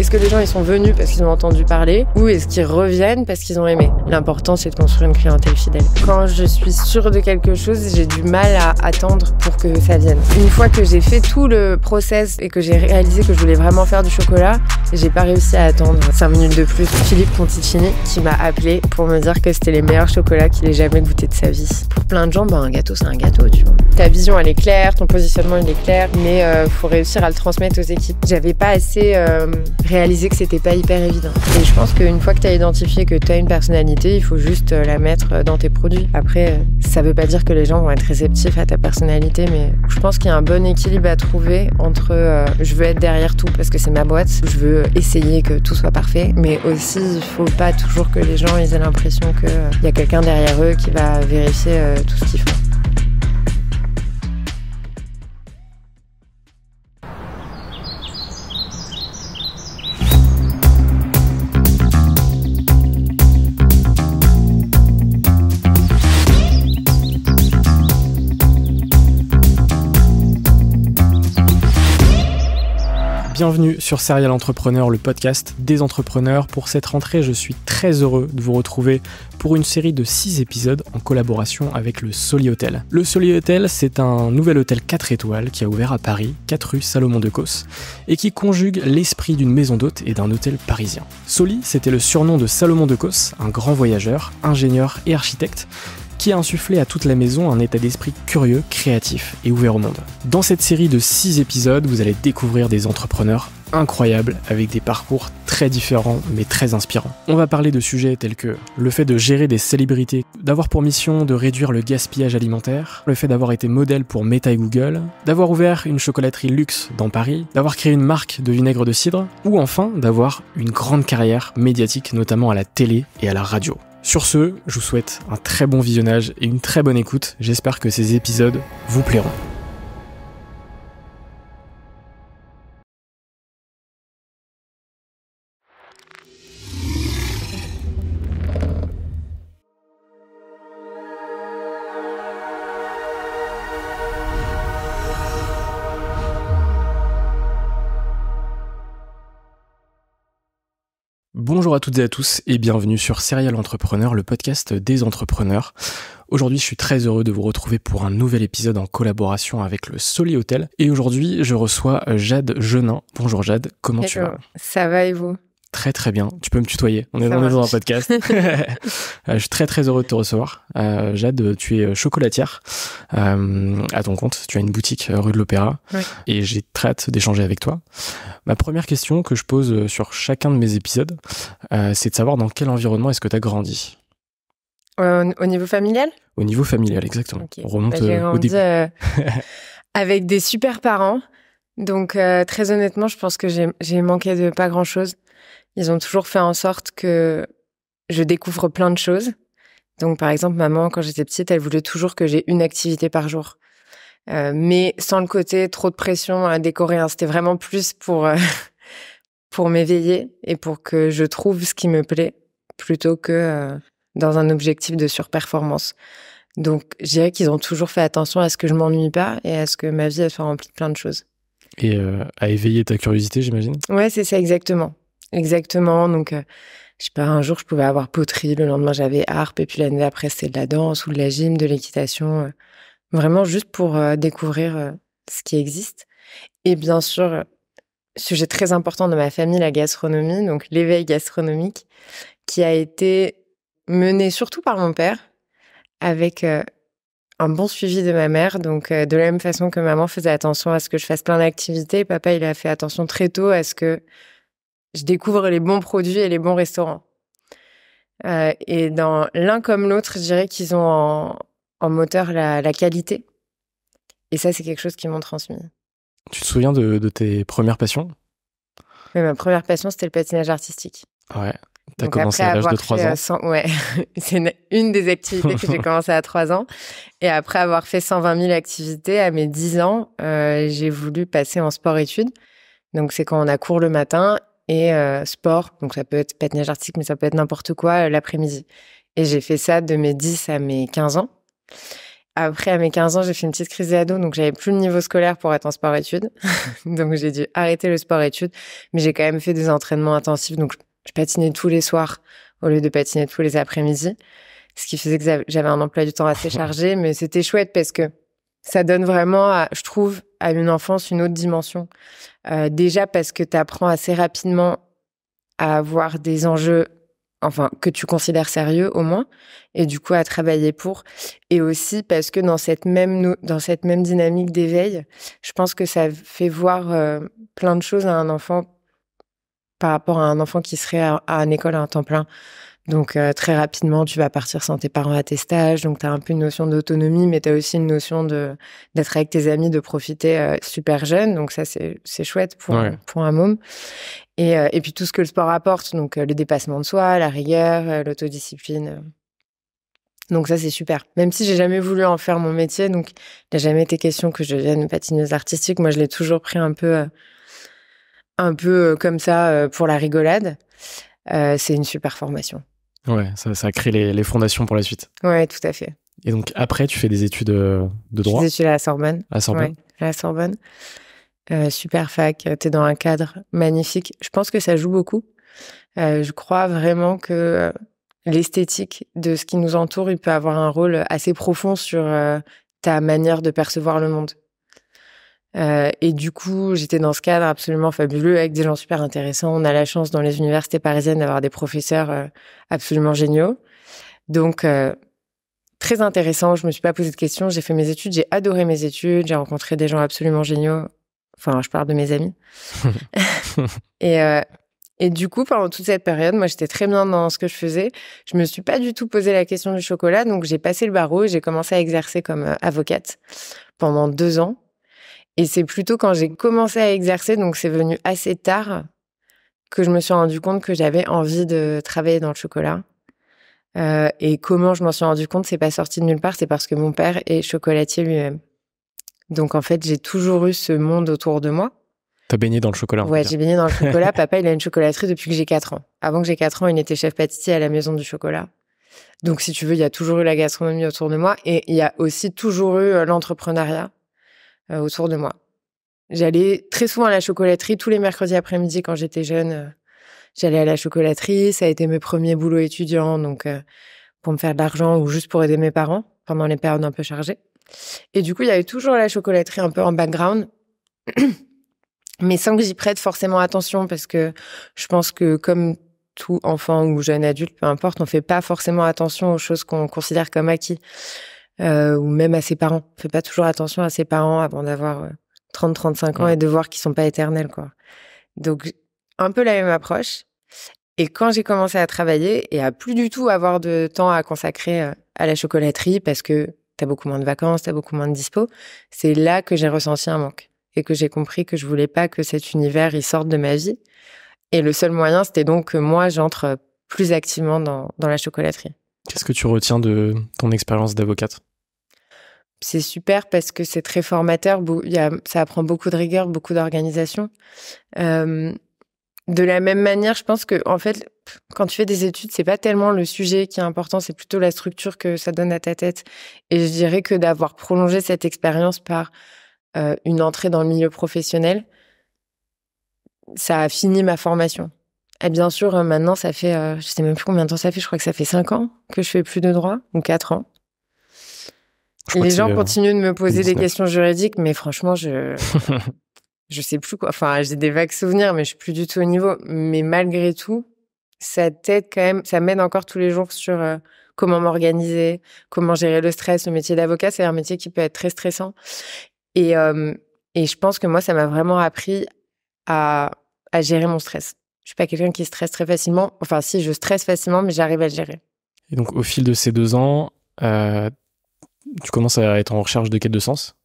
Est-ce que les gens ils sont venus parce qu'ils ont entendu parler ou est-ce qu'ils reviennent parce qu'ils ont aimé L'important c'est de construire une clientèle fidèle. Quand je suis sûre de quelque chose, j'ai du mal à attendre pour que ça vienne. Une fois que j'ai fait tout le process et que j'ai réalisé que je voulais vraiment faire du chocolat, j'ai pas réussi à attendre Cinq minutes de plus. Philippe Ponticini qui m'a appelé pour me dire que c'était les meilleurs chocolats qu'il ait jamais goûté de sa vie. Pour plein de gens, bah, un gâteau c'est un gâteau, tu vois. Ta vision elle est claire, ton positionnement il est clair, mais euh, faut réussir à le transmettre aux équipes. J'avais pas assez euh, réaliser que c'était pas hyper évident. Et je pense qu'une fois que tu as identifié que tu as une personnalité, il faut juste euh, la mettre euh, dans tes produits. Après, euh, ça veut pas dire que les gens vont être réceptifs à ta personnalité, mais je pense qu'il y a un bon équilibre à trouver entre je veux être derrière tout parce que c'est ma boîte, je veux essayer que tout soit parfait, mais aussi il faut pas toujours que les gens aient l'impression qu'il y a quelqu'un derrière eux qui va vérifier tout ce qu'ils font. Bienvenue sur Serial Entrepreneur, le podcast des entrepreneurs. Pour cette rentrée, je suis très heureux de vous retrouver pour une série de 6 épisodes en collaboration avec le Soli Hotel. Le Soli Hôtel, c'est un nouvel hôtel 4 étoiles qui a ouvert à Paris, 4 rue Salomon de Causse, et qui conjugue l'esprit d'une maison d'hôte et d'un hôtel parisien. Soli, c'était le surnom de Salomon de Causse, un grand voyageur, ingénieur et architecte qui a insufflé à toute la maison un état d'esprit curieux, créatif et ouvert au monde. Dans cette série de 6 épisodes, vous allez découvrir des entrepreneurs incroyables avec des parcours très différents mais très inspirants. On va parler de sujets tels que le fait de gérer des célébrités, d'avoir pour mission de réduire le gaspillage alimentaire, le fait d'avoir été modèle pour Meta et Google, d'avoir ouvert une chocolaterie luxe dans Paris, d'avoir créé une marque de vinaigre de cidre ou enfin d'avoir une grande carrière médiatique notamment à la télé et à la radio. Sur ce, je vous souhaite un très bon visionnage et une très bonne écoute. J'espère que ces épisodes vous plairont. Bonjour à toutes et à tous et bienvenue sur Serial Entrepreneur, le podcast des entrepreneurs. Aujourd'hui, je suis très heureux de vous retrouver pour un nouvel épisode en collaboration avec le Soli Hotel. Et aujourd'hui, je reçois euh, Jade Genin. Bonjour Jade, comment tu vas Ça va et vous Très très bien. Tu peux me tutoyer. On est, dans, un podcast. Euh, je suis très très heureux de te recevoir. Euh, Jade, tu es chocolatière à ton compte. Tu as une boutique rue de l'Opéra et j'ai très hâte d'échanger avec toi. Ma première question que je pose euh, sur chacun de mes épisodes, euh, c'est de savoir dans quel environnement est-ce que tu as grandi euh, Au niveau familial Au niveau familial, exactement. On remonte bah, au début. avec des super parents. Donc, très honnêtement, je pense que j'ai manqué de pas grand-chose. Ils ont toujours fait en sorte que je découvre plein de choses. Donc, par exemple, maman, quand j'étais petite, elle voulait toujours que j'ai une activité par jour. Euh, mais sans le côté trop de pression à des Coréens. Hein. C'était vraiment plus pour euh, pour m'éveiller et pour que je trouve ce qui me plaît plutôt que euh, dans un objectif de surperformance. Donc, je dirais qu'ils ont toujours fait attention à ce que je m'ennuie pas et à ce que ma vie soit remplie de plein de choses. Et à éveiller ta curiosité, j'imagine. Ouais, c'est ça exactement, exactement. Donc je sais pas, un jour je pouvais avoir poterie, le lendemain j'avais harpe, et puis l'année après, c'était de la danse ou de la gym, de l'équitation. Vraiment juste pour euh, découvrir euh, ce qui existe. Et bien sûr, sujet très important de ma famille, la gastronomie, donc l'éveil gastronomique, qui a été mené surtout par mon père, avec euh, un bon suivi de ma mère. Donc, de la même façon que maman faisait attention à ce que je fasse plein d'activités, papa, il a fait attention très tôt à ce que je découvre les bons produits et les bons restaurants. et dans l'un comme l'autre, je dirais qu'ils ont en moteur la, qualité. Et ça, c'est quelque chose qui m'ont transmis. Tu te souviens de, tes premières passions ma première passion, c'était le patinage artistique. Ouais. T'as commencé à l'âge de 3 euh, ans Ouais, c'est une, des activités que j'ai commencé à 3 ans. Et après avoir fait 120 000 activités, à mes 10 ans, euh, j'ai voulu passer en sport-études. Donc, c'est quand on a cours le matin et euh, sport. Donc, ça peut être patinage artistique, mais ça peut être n'importe quoi l'après-midi. Et j'ai fait ça de mes 10 à mes 15 ans. Après, à mes 15 ans, j'ai fait une petite crise d'ado, donc j'avais plus le niveau scolaire pour être en sport-études. donc j'ai dû arrêter le sport-études, mais j'ai quand même fait des entraînements intensifs. Donc je patinais tous les soirs au lieu de patiner tous les après-midi, ce qui faisait que j'avais un emploi du temps assez chargé, mais c'était chouette parce que ça donne vraiment, je trouve, à une enfance une autre dimension. Euh, déjà parce que tu apprends assez rapidement à avoir des enjeux enfin que tu considères sérieux au moins et du coup à travailler pour et aussi parce que dans cette même dans cette même dynamique d'éveil je pense que ça fait voir euh, plein de choses à un enfant par rapport à un enfant qui serait à, à une école à un temps plein donc euh, très rapidement, tu vas partir sans tes parents à tes stages, donc tu as un peu une notion d'autonomie, mais tu as aussi une notion de d'être avec tes amis, de profiter euh, super jeune, donc ça c'est chouette pour, pour un môme. Et, euh, et, puis tout ce que le sport apporte, donc le dépassement de soi, la rigueur, l'autodiscipline. Donc ça c'est super. Même si j'ai jamais voulu en faire mon métier, donc il n'a jamais été question que je devienne patineuse artistique, moi je l'ai toujours pris un peu... un peu comme ça pour la rigolade. c'est une super formation. Ouais, ça, a crée les, fondations pour la suite. Ouais, tout à fait. Et donc après, tu fais des études euh, de droit. Des études à la Sorbonne. À la Sorbonne. la Sorbonne. Euh, super fac, euh, t'es dans un cadre magnifique. Je pense que ça joue beaucoup. je crois vraiment que l'esthétique de ce qui nous entoure, il peut avoir un rôle assez profond sur ta manière de percevoir le monde. Euh, et du coup, j'étais dans ce cadre absolument fabuleux avec des gens super intéressants. On a la chance dans les universités parisiennes d'avoir des professeurs euh, absolument géniaux. Donc, euh, très intéressant. Je me suis pas posé de questions. J'ai fait mes études. J'ai adoré mes études. J'ai rencontré des gens absolument géniaux. Enfin, je parle de mes amis. et, et du coup, pendant toute cette période, moi, j'étais très bien dans ce que je faisais. Je me suis pas du tout posé la question du chocolat. Donc, j'ai passé le barreau et j'ai commencé à exercer comme avocate pendant deux ans. Et c'est plutôt quand j'ai commencé à exercer, donc c'est venu assez tard, que je me suis rendu compte que j'avais envie de travailler dans le chocolat. Euh, et comment je m'en suis rendu compte, c'est pas sorti de nulle part, c'est parce que mon père est chocolatier lui-même. Donc en fait, j'ai toujours eu ce monde autour de moi. T'as baigné dans le chocolat. Ouais, j'ai baigné dans le chocolat. Papa, il a une chocolaterie depuis que j'ai 4 ans. Avant que j'ai 4 ans, il était chef pâtissier à la maison du chocolat. Donc si tu veux, il y a toujours eu la gastronomie autour de moi et il y a aussi toujours eu euh, l'entrepreneuriat. Euh, autour de moi. J'allais très souvent à la chocolaterie tous les mercredis après-midi quand j'étais jeune. Euh, j'allais à la chocolaterie, ça a été mes premiers boulots étudiants, donc euh, pour me faire de l'argent ou juste pour aider mes parents pendant les périodes un peu chargées. Et du coup, il y avait toujours la chocolaterie un peu en background, mais sans que j'y prête forcément attention parce que je pense que comme tout enfant ou jeune adulte, peu importe, on ne fait pas forcément attention aux choses qu'on considère comme acquis. Euh, ou même à ses parents. On fait pas toujours attention à ses parents avant d'avoir 30, euh, 35 ans et de voir qu'ils sont pas éternels, quoi. Donc, un peu la même approche. Et quand j'ai commencé à travailler et à plus du tout avoir de temps à consacrer euh, à la chocolaterie parce que t'as beaucoup moins de vacances, t'as beaucoup moins de dispo, c'est là que j'ai ressenti un manque et que j'ai compris que je voulais pas que cet univers il sorte de ma vie. Et le seul moyen, c'était donc que moi, j'entre plus activement dans la chocolaterie. Qu'est-ce que tu retiens de ton expérience d'avocate c'est super parce que c'est très formateur. Il ça apprend beaucoup de rigueur, beaucoup d'organisation. de la même manière, je pense que en fait, quand tu fais des études, c'est pas tellement le sujet qui est important, c'est plutôt la structure que ça donne à ta tête. Et je dirais que d'avoir prolongé cette expérience par euh, une entrée dans le milieu professionnel, ça a fini ma formation. Eh bien sûr, euh, maintenant, ça fait, je euh, je sais même plus combien de temps ça fait, je crois que ça fait cinq ans que je fais plus de droit, ou quatre ans. les gens continuent de me poser des questions juridiques, mais franchement, je. je sais plus quoi. Enfin, j'ai des vagues souvenirs, mais je suis plus du tout au niveau. Mais malgré tout, ça quand même, ça m'aide encore tous les jours sur euh, comment m'organiser, comment gérer le stress. Le métier d'avocat, c'est un métier qui peut être très stressant. Et, et je pense que moi, ça m'a vraiment appris à, à gérer mon stress suis pas quelqu'un qui stresse très facilement. Enfin, si, je stresse facilement, mais j'arrive à le gérer. Et donc, au fil de ces deux ans, euh, tu commences à être en recherche de quête de sens,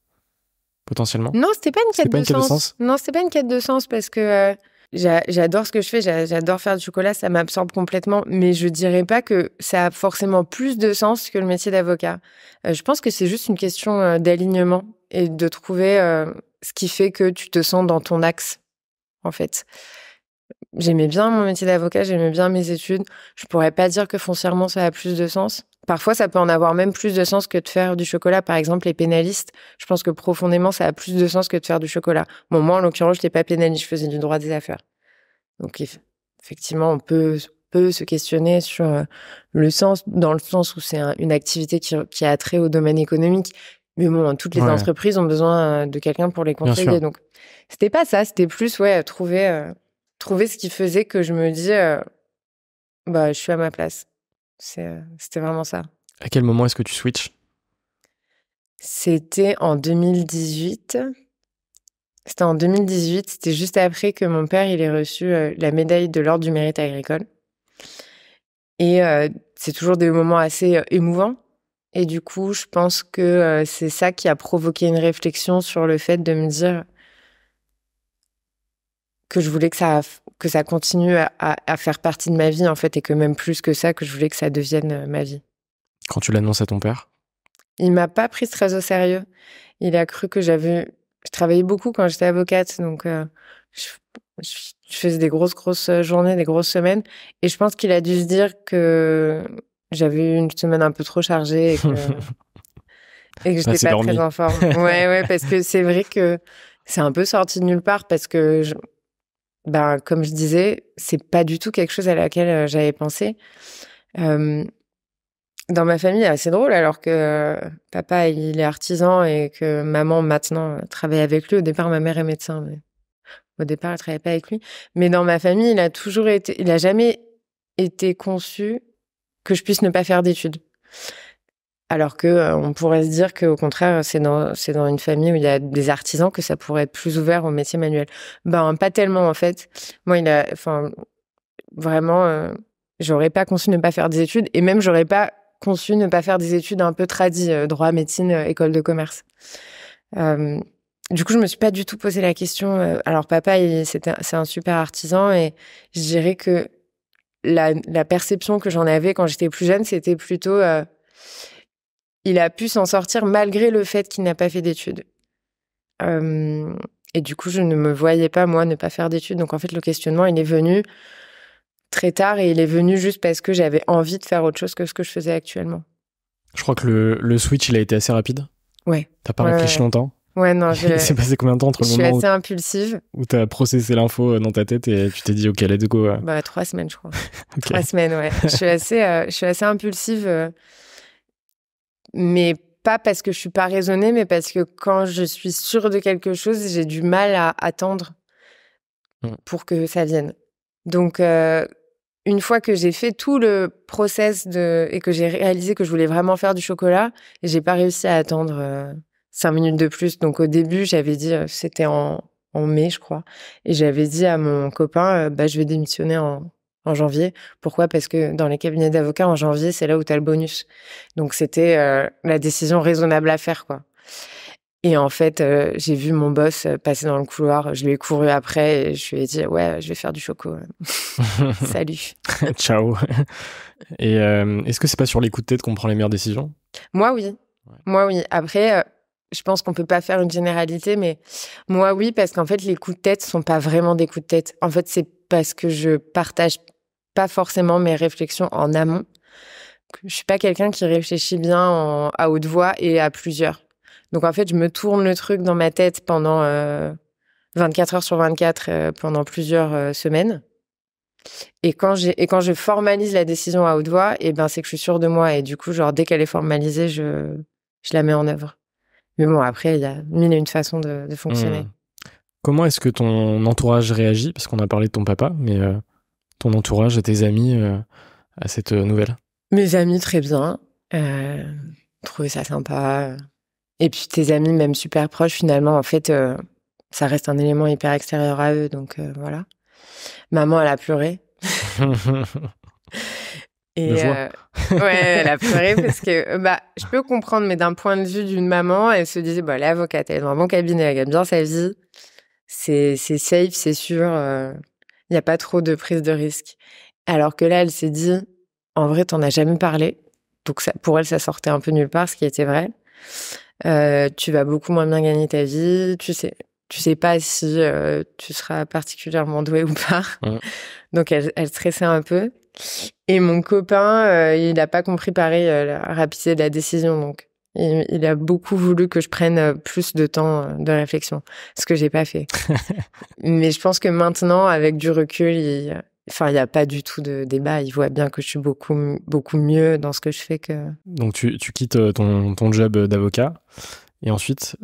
potentiellement Non, c'était pas une quête, pas de, une quête sens. de, sens. Non, c'était pas une quête de sens parce que euh, j'adore ce que je fais, j'adore faire du chocolat, ça m'absorbe complètement, mais je dirais pas que ça a forcément plus de sens que le métier d'avocat. Euh, je pense que c'est juste une question d'alignement et de trouver ce qui fait que tu te sens dans ton axe, en fait. J'aimais bien mon métier d'avocat, j'aimais bien mes études. Je pourrais pas dire que foncièrement ça a plus de sens. Parfois, ça peut en avoir même plus de sens que de faire du chocolat. Par exemple, les pénalistes, je pense que profondément, ça a plus de sens que de faire du chocolat. moi, en l'occurrence, je n'étais pas pénaliste, je faisais du droit des affaires. Donc, effectivement, on peut, peut se questionner sur euh, le sens, dans le sens où c'est une activité qui, a trait au domaine économique. Mais bon, toutes les entreprises ont besoin euh, de quelqu'un pour les conseiller. Donc, c'était pas ça, c'était plus, ouais, trouver euh, trouver ce qui faisait que je me dis, euh, bah, je suis à ma place. Euh, c'était vraiment ça. À quel moment est-ce que tu switches C'était en 2018. C'était en 2018, c'était juste après que mon père il ait reçu euh, la médaille de l'ordre du mérite agricole. Et c'est toujours des moments assez émouvants. Et du coup, je pense que c'est ça qui a provoqué une réflexion sur le fait de me dire que je voulais que ça que ça continue à, faire partie de ma vie en fait et que même plus que ça que je voulais que ça devienne euh, ma vie. Quand tu l'annonces à ton père Il m'a pas pris très au sérieux. Il a cru que j'avais je travaillais beaucoup quand j'étais avocate donc euh, je, faisais des grosses grosses euh, journées, des grosses semaines et je pense qu'il a dû se dire que j'avais eu une semaine un peu trop chargée et que, je n'étais pas très en forme. ouais ouais parce que c'est vrai que c'est un peu sorti de nulle part parce que ben, comme je disais, c'est pas du tout quelque chose à laquelle euh, j'avais pensé. dans ma famille, c'est drôle, alors que euh, papa, il est artisan et que maman, maintenant, euh, travaille avec lui. Au départ, ma mère est médecin, mais au départ, elle travaillait pas avec lui. Mais dans ma famille, il a toujours été, il a jamais été conçu que je puisse ne pas faire d'études. Alors que euh, on pourrait se dire qu'au contraire, c'est dans, c'est dans une famille où il y a des artisans que ça pourrait être plus ouvert au métier manuel. Ben, pas tellement, en fait. Moi, il a, enfin, vraiment, euh, j'aurais pas conçu ne pas faire des études et même j'aurais pas conçu ne pas faire des études un peu tradies. Euh, droit, médecine, école de commerce. du coup, je me suis pas du tout posé la question. alors, papa, il, c'est un super artisan et je dirais que la, la perception que j'en avais quand j'étais plus jeune, c'était plutôt il a pu s'en sortir malgré le fait qu'il n'a pas fait d'études. Euh, et du coup, je ne me voyais pas, moi, ne pas faire d'études. Donc, en fait, le questionnement, il est venu très tard et il est venu juste parce que j'avais envie de faire autre chose que ce que je faisais actuellement. Je crois que le, switch, il a été assez rapide. Ouais. T'as pas réfléchi longtemps Ouais, non. Il s'est passé combien de temps entre le moment Je suis assez où impulsive. Où t'as processé l'info euh, dans ta tête et tu t'es dit, OK, let's go. Bah, trois semaines, je crois. Trois semaines, ouais. je, suis assez, euh, je suis assez impulsive mais pas parce que je suis pas raisonnée, mais parce que quand je suis sûre de quelque chose, j'ai du mal à attendre mmh. pour que ça vienne. Donc, euh, une fois que j'ai fait tout le process de, et que j'ai réalisé que je voulais vraiment faire du chocolat, j'ai pas réussi à attendre euh, cinq minutes de plus. Donc, au début, j'avais dit, euh, c'était en, mai, je crois, et j'avais dit à mon copain, bah, je vais démissionner en, en janvier. Pourquoi Parce que dans les cabinets d'avocats, en janvier, c'est là où tu as le bonus. Donc c'était euh, la décision raisonnable à faire, quoi. Et en fait, euh, j'ai vu mon boss euh, passer dans le couloir. Je lui ai couru après et je lui ai dit Ouais, je vais faire du choco. Salut. Ciao. Et est-ce que c'est pas sur les coups de tête qu'on prend les meilleures décisions Moi, oui. Moi, oui. Après, je pense qu'on peut pas faire une généralité, mais moi, oui, parce qu'en fait, les coups de tête sont pas vraiment des coups de tête. En fait, c'est parce que je partage pas forcément mes réflexions en amont. Je suis pas quelqu'un qui réfléchit bien à haute voix et à plusieurs. Donc en fait, je me tourne le truc dans ma tête pendant 24 euh, heures sur 24 euh, pendant plusieurs euh, semaines. Et quand j'ai et quand je formalise la décision à haute voix, et eh ben c'est que je suis sûre de moi et du coup genre dès qu'elle est formalisée, je je la mets en œuvre. Mais bon, après il y a mille et une façons de, fonctionner. Mmh. Comment est-ce que ton entourage réagit Parce qu'on a parlé de ton papa, mais ton entourage et tes amis euh, à cette euh, nouvelle Mes amis, très bien. Euh, ça sympa. Euh. Et puis tes amis, même super proches, finalement, en fait, ça reste un élément hyper extérieur à eux. Donc voilà. Maman, elle a pleuré. Et ouais, elle a pleuré parce que bah, je peux comprendre, mais d'un point de vue d'une maman, elle se disait bah, l'avocate, elle est dans un bon cabinet, elle gagne bien sa vie, c'est safe, c'est sûr il n'y a pas trop de prise de risque. Alors que là, elle s'est dit, en vrai, tu t'en as jamais parlé. Donc pour elle, ça sortait un peu nulle part, ce qui était vrai. Euh, tu vas beaucoup moins bien gagner ta vie. Tu sais, tu sais pas si euh, tu seras particulièrement doué ou pas. Donc elle, stressait un peu. Et mon copain, euh, il n'a pas compris pareil la rapidité de la décision. Donc il, a beaucoup voulu que je prenne euh, plus de temps euh, de réflexion, ce que j'ai pas fait. Mais je pense que maintenant, avec du recul, il, Enfin, il n'y a pas du tout de débat. Il voit bien que je suis beaucoup, beaucoup mieux dans ce que je fais que. Donc, tu, tu quittes euh, ton, ton job d'avocat et ensuite,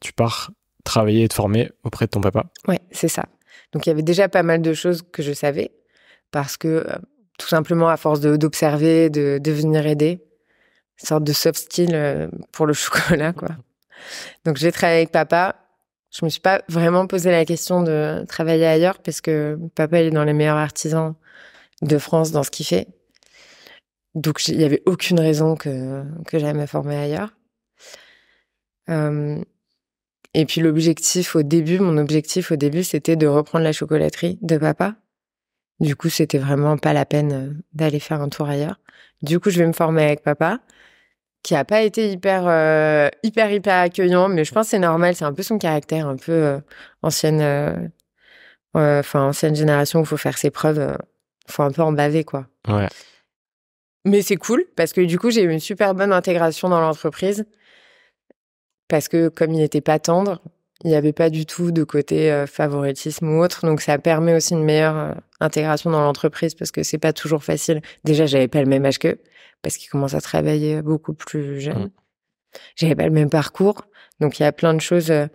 tu pars travailler et te former auprès de ton papa. Ouais, c'est ça. Donc, il y avait déjà pas mal de choses que je savais parce que, tout simplement, à force d'observer, de, de, de venir aider, sorte de soft skill euh, pour le chocolat, quoi. Donc j'ai travaillé avec papa. Je me suis pas vraiment posé la question de travailler ailleurs parce que papa est dans les meilleurs artisans de France dans ce qu'il fait. Donc il n'y avait aucune raison que, que j'aille me former ailleurs. et puis l'objectif au début, mon objectif au début, c'était de reprendre la chocolaterie de papa. Du coup, c'était vraiment pas la peine euh, d'aller faire un tour ailleurs. Du coup, je vais me former avec papa, qui a pas été hyper, euh, hyper, hyper accueillant, mais je pense c'est normal, c'est un peu son caractère, un peu euh, ancienne, euh, enfin ancienne génération où il faut faire ses preuves, il faut un peu en baver quoi. Mais c'est cool parce que du coup j'ai eu une super bonne intégration dans l'entreprise parce que comme il n'était pas tendre, il n'y avait pas du tout de côté euh, favoritisme ou autre. Donc, ça permet aussi une meilleure euh, intégration dans l'entreprise parce que c'est pas toujours facile. Déjà, j'avais pas le même âge qu'eux parce qu'ils commencent à travailler beaucoup plus jeunes. Je J'avais pas le même parcours. Donc, il y a plein de choses euh,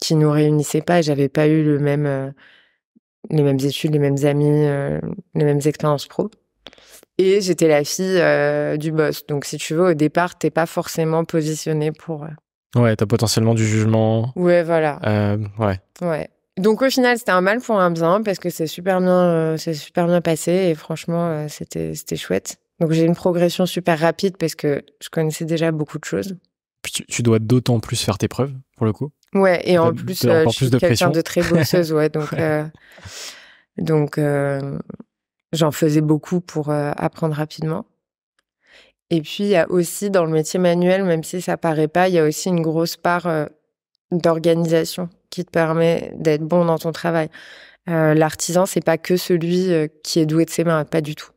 qui nous réunissaient pas. J'avais pas eu le même, les mêmes études, les mêmes amis, les mêmes expériences pro. Et j'étais la fille du boss. Donc, si tu veux, au départ, t'es pas forcément positionné pour, Ouais, t'as potentiellement du jugement. Ouais, voilà. Euh, ouais. Ouais. Donc au final, c'était un mal pour un bien parce que c'est super bien, euh, c'est super bien passé et franchement, euh, c'était c'était chouette. Donc j'ai une progression super rapide parce que je connaissais déjà beaucoup de choses. tu, dois d'autant plus faire tes preuves pour le coup. Ouais, et en plus, je suis quelqu'un de très bosseuse, ouais, donc donc j'en faisais beaucoup pour apprendre rapidement. Et puis, il y a aussi dans le métier manuel, même si ça paraît pas, il y a aussi une grosse part euh, d'organisation qui te permet d'être bon dans ton travail. Euh, L'artisan, c'est pas que celui euh, qui est doué de ses mains, pas du tout.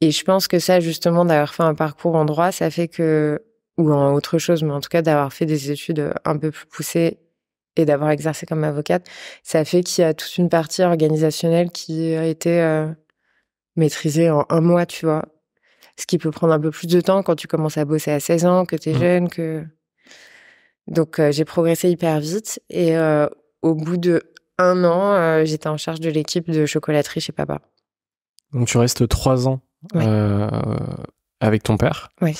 Et je pense que ça, justement, d'avoir fait un parcours en droit, ça fait que, ou en autre chose, mais en tout cas d'avoir fait des études euh, un peu plus poussées et d'avoir exercé comme avocate, ça fait qu'il y a toute une partie organisationnelle qui a été maîtrisée en un mois, tu vois ce qui peut prendre un peu plus de temps quand tu commences à bosser à 16 ans, que tu es mmh. jeune, que... Donc euh, j'ai progressé hyper vite et euh, au bout de un an, euh, j'étais en charge de l'équipe de chocolaterie chez papa. Donc tu restes trois ans avec ton père. Oui.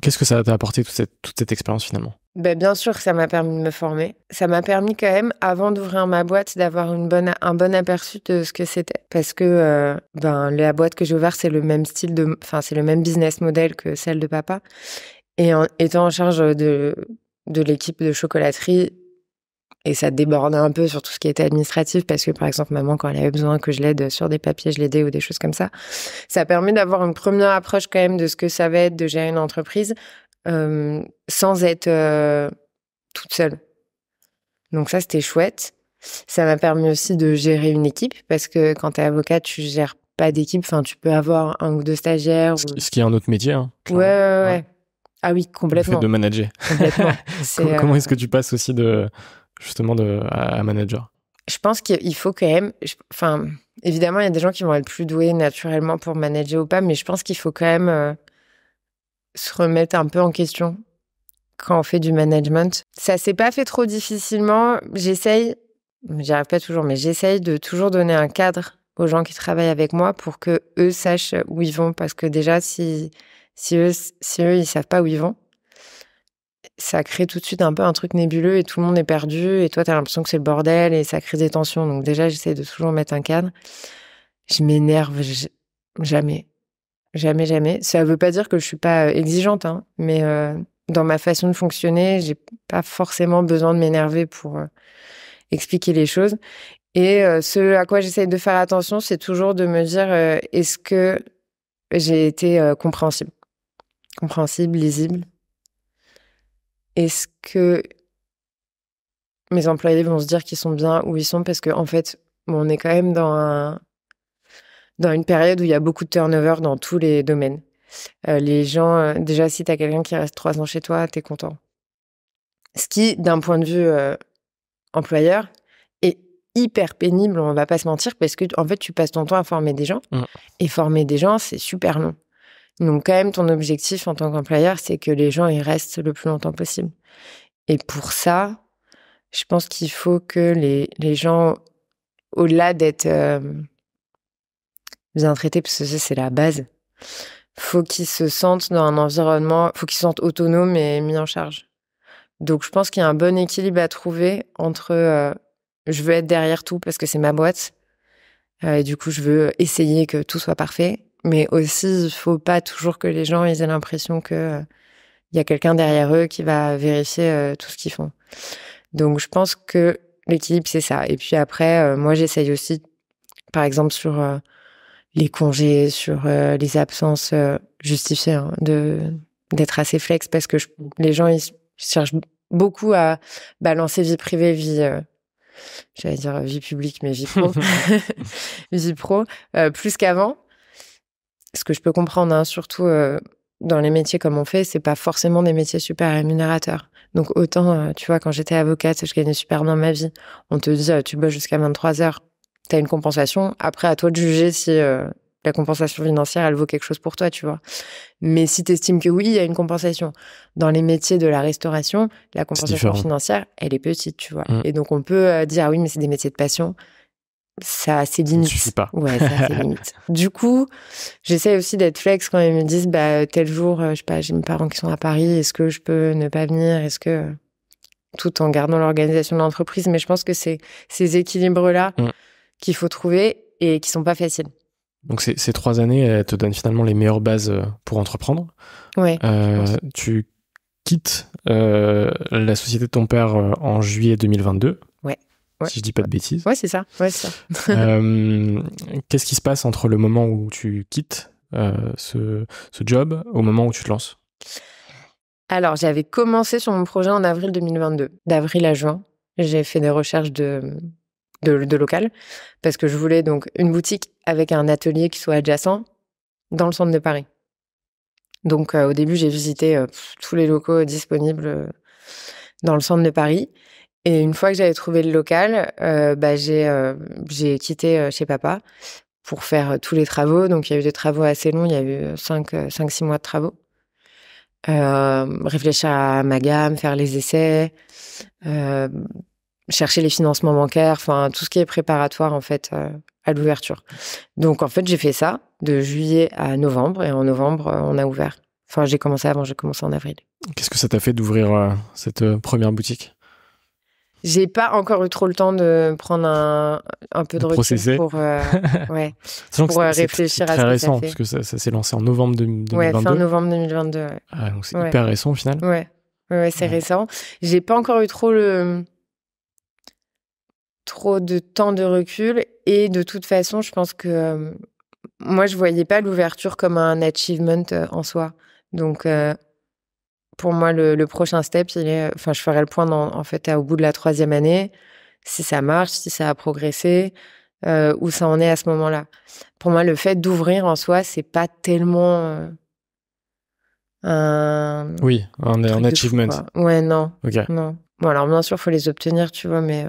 Qu'est-ce que ça t'a apporté toute cette expérience finalement ben bien sûr, ça m'a permis de me former. Ça m'a permis quand même, avant d'ouvrir ma boîte, d'avoir une bonne, un bon aperçu de ce que c'était. Parce que euh, ben, la boîte que j'ai ouverte, c'est le même style de, enfin, c'est le même business model que celle de papa. Et en étant en charge de, de l'équipe de chocolaterie, et ça débordait un peu sur tout ce qui était administratif parce que par exemple maman quand elle avait besoin que je l'aide sur des papiers je l'aidais ou des choses comme ça ça permet d'avoir une première approche quand même de ce que ça va être de gérer une entreprise euh, sans être euh, toute seule. Donc ça, c'était chouette. Ça m'a permis aussi de gérer une équipe parce que quand t'es avocat, tu gères pas d'équipe. Enfin, tu peux avoir un ou deux stagiaires. Ce qui est un autre métier. Hein, ouais, ouais, ouais, Ah oui, complètement. de manager. Complètement. Euh, comment est-ce que tu passes aussi de justement de à, manager Je pense qu'il faut quand même. enfin, évidemment, il y a des gens qui vont être plus doués naturellement pour manager ou pas, mais je pense qu'il faut quand même se remettre un peu en question quand on fait du management. Ça s'est pas fait trop difficilement. J'essaye, j'y arrive pas toujours, mais j'essaye de toujours donner un cadre aux gens qui travaillent avec moi pour que eux sachent où ils vont. Parce que déjà, si, si, eux, si eux, ils savent pas où ils vont, ça crée tout de suite un peu un truc nébuleux et tout le monde est perdu et toi, tu as l'impression que c'est le bordel et ça crée des tensions. Donc déjà, j'essaie de toujours mettre un cadre. Je m'énerve jamais. Jamais, jamais. Ça ne veut pas dire que je suis pas euh, exigeante, hein, mais euh, dans ma façon de fonctionner, j'ai pas forcément besoin de m'énerver pour euh, expliquer les choses. Et ce à quoi j'essaie de faire attention, c'est toujours de me dire est-ce que j'ai été compréhensible, compréhensible, lisible. Est-ce que mes employés vont se dire qu'ils sont bien où ils sont parce qu'en en fait, on est quand même dans un dans une période où il y a beaucoup de turnover dans tous les domaines. Euh, les gens, euh, déjà, si tu as quelqu'un qui reste trois ans chez toi, tu es content. Ce qui, d'un point de vue euh, employeur, est hyper pénible, on va pas se mentir, parce que en fait, tu passes ton temps à former des gens. Et former des gens, c'est super long. Donc, quand même, ton objectif en tant qu'employeur, c'est que les gens y restent le plus longtemps possible. Et pour ça, je pense qu'il faut que les, les gens, au-delà d'être bien traité parce que c'est la base. Faut qu'ils se sentent dans un environnement, faut qu'ils se sentent autonomes et mis en charge. Donc, je pense qu'il y a un bon équilibre à trouver entre euh, je veux être derrière tout parce que c'est ma boîte, euh, et du coup, je veux essayer que tout soit parfait, mais aussi, il faut pas toujours que les gens aient l'impression que il y a quelqu'un derrière eux qui va vérifier euh, tout ce qu'ils font. Donc, je pense que l'équilibre, c'est ça. Et puis après, moi, j'essaye aussi, par exemple, sur les congés, sur euh, les absences euh, justifiées, hein, de d'être assez flex parce que les gens ils cherchent beaucoup à balancer vie privée, vie euh, j'allais dire vie publique, mais vie pro, vie pro, plus qu'avant. Ce que je peux comprendre, hein, surtout dans les métiers comme on fait, c'est pas forcément des métiers super rémunérateurs. Donc autant, tu vois, quand j'étais avocate, je gagnais super bien ma vie. On te dit, ah, tu bosses jusqu'à 23 heures tu as une compensation. Après, à toi de juger si euh, la compensation financière, elle vaut quelque chose pour toi, tu vois. Mais si tu estimes que oui, il y a une compensation. Dans les métiers de la restauration, la compensation financière, elle est petite, tu vois. Mmh. Et donc, on peut euh, dire, ah oui, mais c'est des métiers de passion. Ça a ses Ça pas. Du coup, j'essaie aussi d'être flex quand ils me disent, bah, euh, tel jour, je sais pas, j'ai mes parents qui sont à Paris, est-ce que je peux ne pas venir? Est-ce que tout en gardant l'organisation de l'entreprise, mais je pense que c'est ces équilibres-là. Mmh qu'il faut trouver et qui sont pas faciles. Donc ces, trois années, elles te donnent finalement les meilleures bases euh, pour entreprendre. Ouais. Euh, tu quittes euh, la société de ton père en juillet 2022. Ouais. Si je dis pas de bêtises. Ouais, c'est ça. Ouais, ça. Qu'est-ce qui se passe entre le moment où tu quittes ce, ce, job au moment où tu te lances Alors, j'avais commencé sur mon projet en avril 2022, d'avril à juin. J'ai fait des recherches de, de, local, parce que je voulais donc une boutique avec un atelier qui soit adjacent dans le centre de Paris. Donc euh, au début, j'ai visité euh, tous les locaux disponibles euh, dans le centre de Paris. Et une fois que j'avais trouvé le local, bah, j'ai quitté chez papa pour faire tous les travaux. Donc il y a eu des travaux assez longs, il y a eu 5-6 mois de travaux. réfléchir à ma gamme, faire les essais, chercher les financements bancaires, enfin tout ce qui est préparatoire en fait euh, à l'ouverture. Donc en fait j'ai fait ça de juillet à novembre et en novembre euh, on a ouvert. Enfin j'ai commencé avant, j'ai commencé en avril. Qu'est-ce que ça t'a fait d'ouvrir euh, cette première boutique J'ai pas encore eu trop le temps de prendre un, un peu de, recul processer. pour, ouais, pour réfléchir à ce que récent, ça fait. parce que ça, s'est lancé en novembre 2022. Ouais, fin novembre 2022. Ah, donc c'est hyper récent au final. Ouais, ouais, c'est récent. J'ai pas encore eu trop le trop de temps de recul. Et de toute façon, je pense que euh, moi, je voyais pas l'ouverture comme un achievement euh, en soi. Donc, euh, pour moi, le, prochain step, il est. Enfin, je ferai le point en fait au bout de la troisième année, si ça marche, si ça a progressé, où ça en est à ce moment-là. Pour moi, le fait d'ouvrir en soi, c'est pas tellement. un... Oui, un, achievement. ouais, non. Non. Bon, alors bien sûr, faut les obtenir, tu vois, mais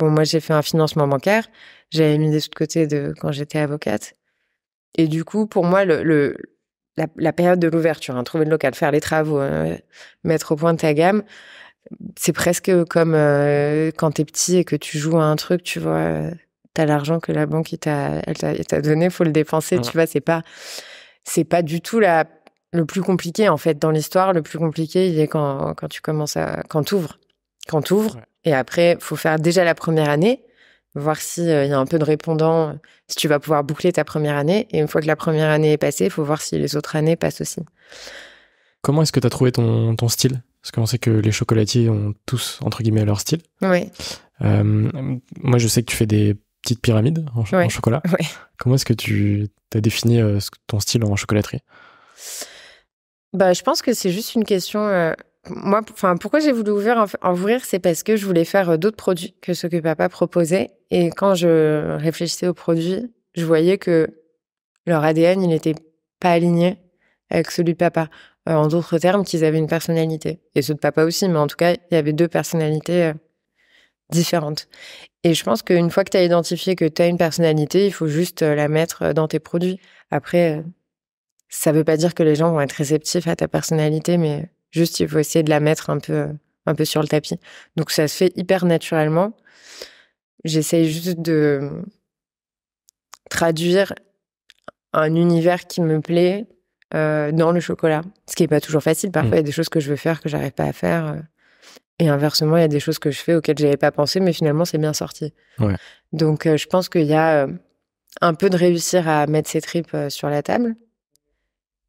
Bon, moi, j'ai fait un financement bancaire. J'avais mis des sous de côté de, quand j'étais avocate. Et du coup, pour moi, le, le la, période de l'ouverture, hein, trouver le local, faire les travaux, euh, mettre au point ta gamme, c'est presque comme euh, quand t'es petit et que tu joues à un truc, tu vois, tu euh, t'as l'argent que la banque t'a donné, faut le dépenser, tu vois, c'est pas, c'est pas du tout la, le plus compliqué en fait dans l'histoire. Le plus compliqué, il est quand, quand tu commences à, quand t'ouvres, quand t'ouvres. Et après, faut faire déjà la première année, voir s'il euh, il y a un peu de répondants euh, si tu vas pouvoir boucler ta première année. Et une fois que la première année est passée, il faut voir si les autres années passent aussi. Comment est-ce que tu as trouvé ton, style Parce qu'on sait que les chocolatiers ont tous, entre guillemets, leur style. Oui. Euh, moi, je sais que tu fais des petites pyramides en, chocolat. Oui. Comment est-ce que tu as défini ton style en chocolaterie bah, Je pense que c'est juste une question moi, enfin, pourquoi j'ai voulu ouvrir, en ouvrir, c'est parce que je voulais faire euh, d'autres produits que ceux que papa proposait. Et quand je réfléchissais aux produits, je voyais que leur ADN, il n'était pas aligné avec celui de papa. Euh, en d'autres termes, qu'ils avaient une personnalité. Et ceux de papa aussi, mais en tout cas, il y avait deux personnalités euh, différentes. Et je pense qu'une fois que tu as identifié que tu as une personnalité, il faut juste la mettre dans tes produits. Après, ça veut pas dire que les gens vont être réceptifs à ta personnalité, mais Juste, il faut essayer de la mettre un peu, un peu sur le tapis. Donc, ça se fait hyper naturellement. J'essaye juste de traduire un univers qui me plaît euh, dans le chocolat. Ce qui n'est pas toujours facile. Parfois, mm. il y a des choses que je veux faire que j'arrive pas à faire. Euh, et inversement, il y a des choses que je fais auxquelles j'avais pas pensé, mais finalement, c'est bien sorti. Donc, euh, je pense qu'il y a un peu de réussir à mettre ses tripes sur la table.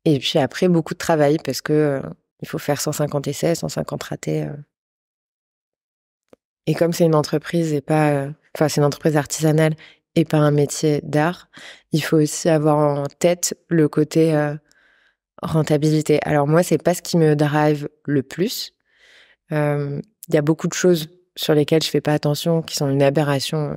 Et puis après, beaucoup de travail parce que il faut faire 150 essais, 150 ratés. Euh. Et comme c'est une entreprise et pas, euh, enfin, c'est une entreprise artisanale et pas un métier d'art, il faut aussi avoir en tête le côté euh, rentabilité. Alors moi, c'est pas ce qui me drive le plus. Il y a beaucoup de choses sur lesquelles je fais pas attention, qui sont une aberration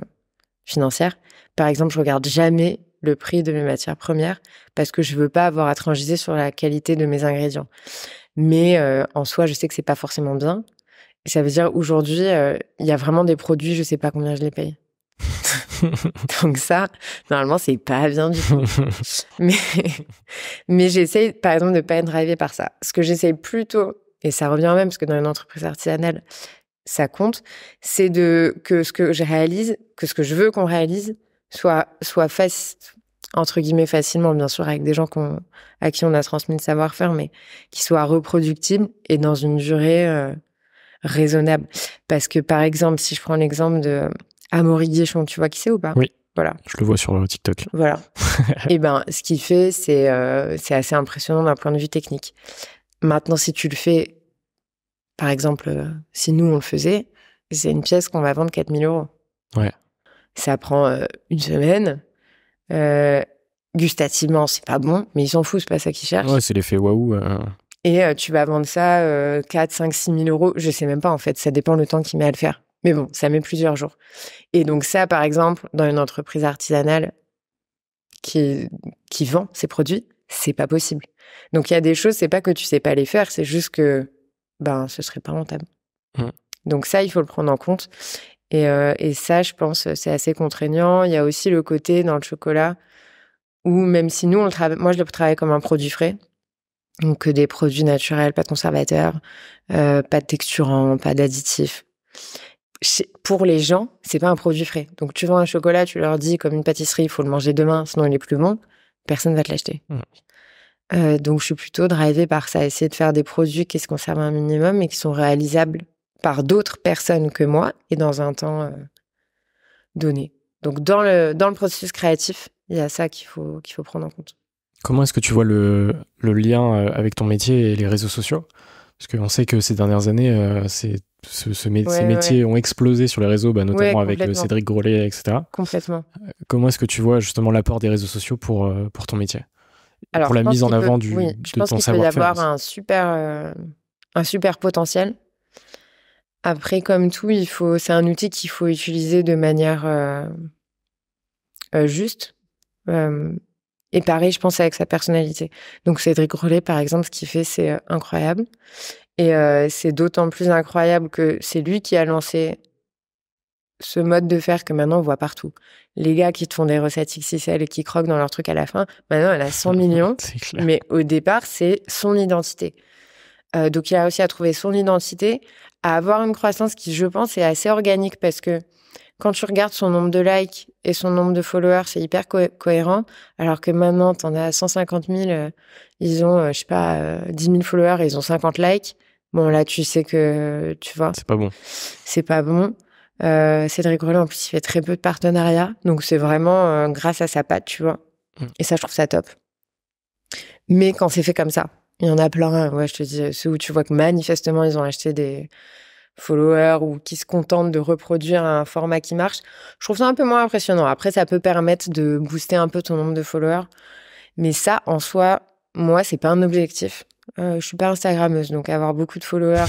financière. Par exemple, je regarde jamais le prix de mes matières premières parce que je veux pas avoir à transiger sur la qualité de mes ingrédients. Mais euh, en soi, je sais que c'est pas forcément bien. ça veut dire aujourd'hui, euh, il y a vraiment des produits, je sais pas combien je les paye. Donc ça, normalement, c'est pas bien du tout. mais mais j'essaye, par exemple, de pas être rêvée par ça. Ce que j'essaye plutôt, et ça revient même, parce que dans une entreprise artisanale, ça compte, c'est de que ce que je réalise, que ce que je veux qu'on réalise, soit soit face, entre guillemets facilement, bien sûr, avec des gens qu'on à qui on a transmis le savoir-faire, mais qui soit reproductible et dans une durée euh, raisonnable. Parce que par exemple, si je prends l'exemple de euh, Amaury Guichon, tu vois qui c'est ou pas Oui. Voilà. Je le vois sur euh, TikTok. Voilà. et eh ben, ce qu'il fait, c'est c'est assez impressionnant d'un point de vue technique. Maintenant, si tu le fais, par exemple, si nous on le faisait, c'est une pièce qu'on va vendre 4000 euros. Ouais. Ça prend une semaine, euh, gustativement, c'est pas bon, mais ils s'en foutent, c'est pas ça qu'ils cherchent. Ouais, c'est l'effet waouh. Euh. Et euh, tu vas vendre ça 4, 5, 6 000 euros, je sais même pas en fait, ça dépend le temps qu'il met à le faire. Mais bon, ça met plusieurs jours. Et donc ça, par exemple, dans une entreprise artisanale qui, qui vend ses produits, c'est pas possible. Donc il y a des choses, c'est pas que tu sais pas les faire, c'est juste que ben ce serait pas rentable. Mmh. Donc ça, il faut le prendre en compte. Euh, et, ça, je pense, c'est assez contraignant. Il y a aussi le côté dans le chocolat où même si nous, on travaille, moi, je le travaille comme un produit frais. Donc, euh, des produits naturels, pas de conservateurs, euh, pas de texturants, pas d'additifs. Pour les gens, c'est pas un produit frais. Donc, tu vends un chocolat, tu leur dis comme une pâtisserie, il faut le manger demain, sinon il est plus bon. Personne va te l'acheter. Mmh. donc, je suis plutôt drivée par ça, essayer de faire des produits qui se conservent un minimum et qui sont réalisables par d'autres personnes que moi et dans un temps euh, donné. Donc dans le, dans le processus créatif, il y a ça qu'il faut, qu'il faut prendre en compte. Comment est-ce que tu vois le, le, lien euh, avec ton métier et les réseaux sociaux Parce qu'on sait que ces dernières années, euh, ce, ces métiers ont explosé sur les réseaux, bah, notamment avec Cédric Grolet, etc. Complètement. Comment est-ce que tu vois justement l'apport des réseaux sociaux pour, pour ton métier Alors, Pour la mise en avant du, de ton savoir-faire Je pense qu'il peut y avoir un super, un super potentiel après, comme tout, il faut, c'est un outil qu'il faut utiliser de manière euh, euh, juste. Euh, et pareil, je pense avec sa personnalité. Donc Cédric Rollet, par exemple, ce qu'il fait, c'est incroyable. Et c'est d'autant plus incroyable que c'est lui qui a lancé ce mode de faire que maintenant on voit partout. Les gars qui te font des recettes XXL et qui croquent dans leur truc à la fin, maintenant elle a 100 millions. mais au départ, c'est son identité. donc il a aussi à trouver son identité à avoir une croissance qui, je pense, est assez organique parce que quand tu regardes son nombre de likes et son nombre de followers, c'est hyper cohérent. Alors que maintenant, t'en as 150 000, euh, ils ont, euh, je sais pas, 10 euh, 000 followers et ils ont 50 likes. Bon, là, tu sais que, tu vois. C'est pas bon. C'est pas bon. Cédric Roland en plus, il fait très peu de partenariats. Donc, c'est vraiment grâce à sa patte, tu vois. Mm. Et ça, je trouve ça top. Mais quand c'est fait comme ça, il y en a plein, ouais, je te dis, ceux où tu vois que manifestement ils ont acheté des followers ou qui se contentent de reproduire un format qui marche. Je trouve ça un peu moins impressionnant. Après, ça peut permettre de booster un peu ton nombre de followers. Mais ça, en soi, moi, c'est pas un objectif. Euh, je suis pas Instagrammeuse, donc avoir beaucoup de followers,